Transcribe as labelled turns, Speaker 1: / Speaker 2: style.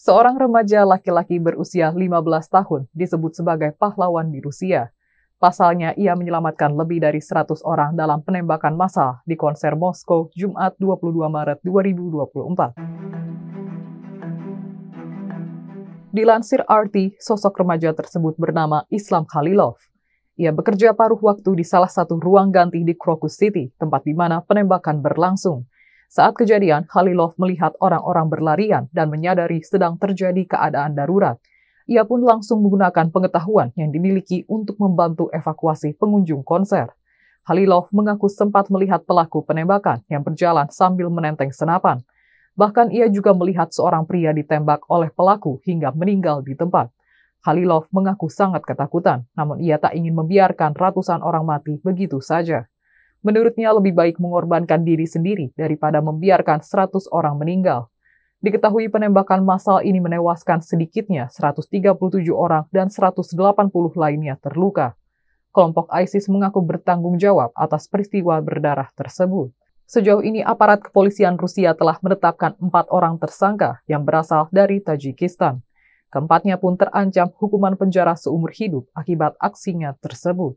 Speaker 1: seorang remaja laki-laki berusia 15 tahun disebut sebagai pahlawan di Rusia. Pasalnya, ia menyelamatkan lebih dari 100 orang dalam penembakan massal di konser Moskow Jumat 22 Maret 2024. Dilansir RT, sosok remaja tersebut bernama Islam Khalilov. Ia bekerja paruh waktu di salah satu ruang ganti di Crocus City, tempat di mana penembakan berlangsung. Saat kejadian, Halilov melihat orang-orang berlarian dan menyadari sedang terjadi keadaan darurat. Ia pun langsung menggunakan pengetahuan yang dimiliki untuk membantu evakuasi pengunjung konser. Halilov mengaku sempat melihat pelaku penembakan yang berjalan sambil menenteng senapan. Bahkan ia juga melihat seorang pria ditembak oleh pelaku hingga meninggal di tempat. Halilov mengaku sangat ketakutan, namun ia tak ingin membiarkan ratusan orang mati begitu saja. Menurutnya lebih baik mengorbankan diri sendiri daripada membiarkan 100 orang meninggal. Diketahui penembakan massal ini menewaskan sedikitnya 137 orang dan 180 lainnya terluka. Kelompok ISIS mengaku bertanggung jawab atas peristiwa berdarah tersebut. Sejauh ini aparat kepolisian Rusia telah menetapkan empat orang tersangka yang berasal dari Tajikistan. Keempatnya pun terancam hukuman penjara seumur hidup akibat aksinya tersebut.